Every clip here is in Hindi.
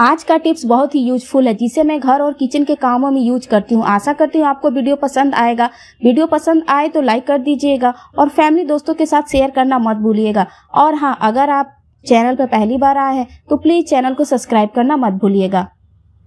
आज का टिप्स बहुत ही यूजफुल है जिसे मैं घर और किचन के कामों में यूज करती हूँ आशा करती हूँ आपको वीडियो पसंद आएगा वीडियो पसंद आए तो लाइक कर दीजिएगा और फैमिली दोस्तों के साथ शेयर करना मत भूलिएगा और हाँ अगर आप चैनल पर पहली बार आए हैं तो प्लीज़ चैनल को सब्सक्राइब करना मत भूलिएगा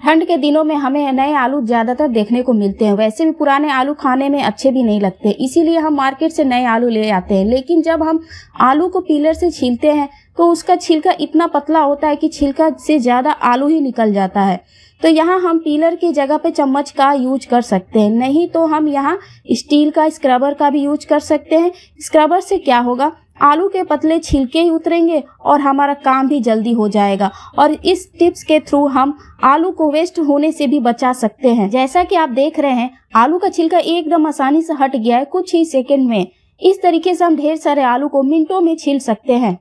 ठंड के दिनों में हमें नए आलू ज़्यादातर देखने को मिलते हैं वैसे भी पुराने आलू खाने में अच्छे भी नहीं लगते इसीलिए हम मार्केट से नए आलू ले आते हैं लेकिन जब हम आलू को पीलर से छीलते हैं तो उसका छिलका इतना पतला होता है कि छिलका से ज़्यादा आलू ही निकल जाता है तो यहाँ हम पीलर की जगह पे चम्मच का यूज कर सकते हैं नहीं तो हम यहाँ स्टील का स्क्रबर का भी यूज कर सकते हैं स्क्रबर से क्या होगा आलू के पतले छिलके ही उतरेंगे और हमारा काम भी जल्दी हो जाएगा और इस टिप्स के थ्रू हम आलू को वेस्ट होने से भी बचा सकते हैं जैसा कि आप देख रहे हैं आलू का छिलका एकदम आसानी से हट गया है कुछ ही सेकंड में इस तरीके से हम ढेर सारे आलू को मिनटों में छील सकते हैं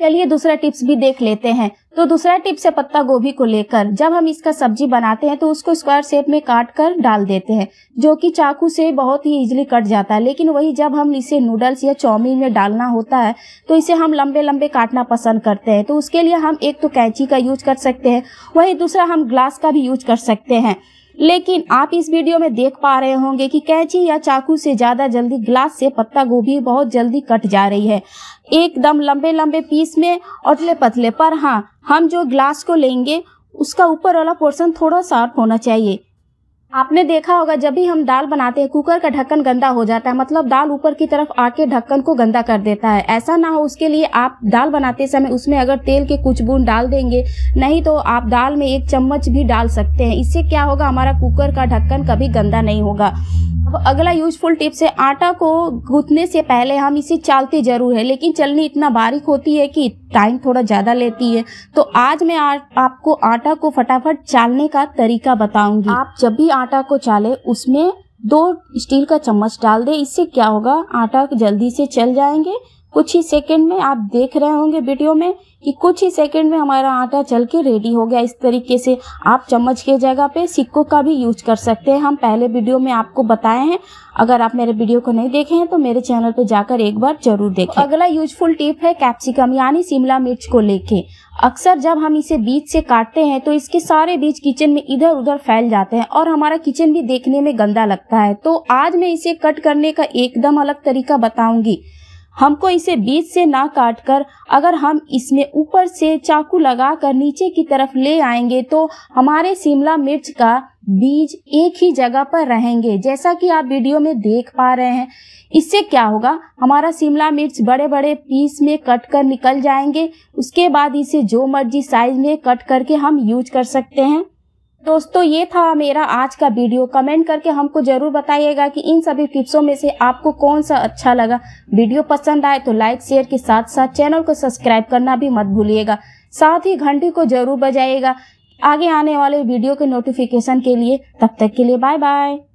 चलिए दूसरा टिप्स भी देख लेते हैं तो दूसरा टिप्स है पत्ता गोभी को लेकर जब हम इसका सब्जी बनाते हैं तो उसको स्क्वायर शेप में काट कर डाल देते हैं जो कि चाकू से बहुत ही इजीली कट जाता है लेकिन वही जब हम इसे नूडल्स या चाउमीन में डालना होता है तो इसे हम लंबे लंबे काटना पसंद करते हैं तो उसके लिए हम एक तो कैंची का यूज कर सकते हैं वही दूसरा हम ग्लास का भी यूज कर सकते हैं लेकिन आप इस वीडियो में देख पा रहे होंगे कि कैंची या चाकू से ज़्यादा जल्दी ग्लास से पत्ता गोभी बहुत जल्दी कट जा रही है एकदम लंबे लंबे पीस में अटले पतले पर हाँ हम जो ग्लास को लेंगे उसका ऊपर वाला पोर्शन थोड़ा शार्प होना चाहिए आपने देखा होगा जब भी हम दाल बनाते हैं कुकर का ढक्कन गंदा हो जाता है मतलब दाल ऊपर की तरफ आके ढक्कन को गंदा कर देता है ऐसा ना हो उसके लिए आप दाल बनाते समय उसमें अगर तेल के कुछ बूंद डाल देंगे नहीं तो आप दाल में एक चम्मच भी डाल सकते हैं इससे क्या होगा हमारा कुकर का ढक्कन कभी गंदा नहीं होगा अब अगला यूजफुल टिप्स है आटा को गूंथने से पहले हम इसे चालते जरूर है लेकिन चलनी इतना बारीक होती है कि टाइम थोड़ा ज़्यादा लेती है तो आज मैं आ, आपको आटा को फटाफट चालने का तरीका बताऊंगी आप जब भी आटा को चाले उसमें दो स्टील का चम्मच डाल दे इससे क्या होगा आटा जल्दी से चल जाएंगे कुछ ही सेकंड में आप देख रहे होंगे वीडियो में कि कुछ ही सेकंड में हमारा आटा चल के रेडी हो गया इस तरीके से आप चम्मच के जगह पे सिक्कों का भी यूज कर सकते हैं हम पहले वीडियो में आपको बताए हैं अगर आप मेरे वीडियो को नहीं देखे हैं तो मेरे चैनल पे जाकर एक बार जरूर देखें अगला यूजफुल टिप है कैप्सिकम यानी शिमला मिर्च को लेके अक्सर जब हम इसे बीज से काटते हैं तो इसके सारे बीज किचन में इधर उधर फैल जाते हैं और हमारा किचन भी देखने में गंदा लगता है तो आज मैं इसे कट करने का एकदम अलग तरीका बताऊंगी हमको इसे बीच से ना काट कर अगर हम इसमें ऊपर से चाकू लगाकर नीचे की तरफ ले आएंगे तो हमारे शिमला मिर्च का बीज एक ही जगह पर रहेंगे जैसा कि आप वीडियो में देख पा रहे हैं इससे क्या होगा हमारा शिमला मिर्च बड़े बड़े पीस में कट कर निकल जाएंगे उसके बाद इसे जो मर्जी साइज में कट करके हम यूज कर सकते हैं दोस्तों ये था मेरा आज का वीडियो कमेंट करके हमको ज़रूर बताइएगा कि इन सभी टिप्सों में से आपको कौन सा अच्छा लगा वीडियो पसंद आए तो लाइक शेयर के साथ साथ चैनल को सब्सक्राइब करना भी मत भूलिएगा साथ ही घंटी को जरूर बजाइएगा आगे आने वाले वीडियो के नोटिफिकेशन के लिए तब तक के लिए बाय बाय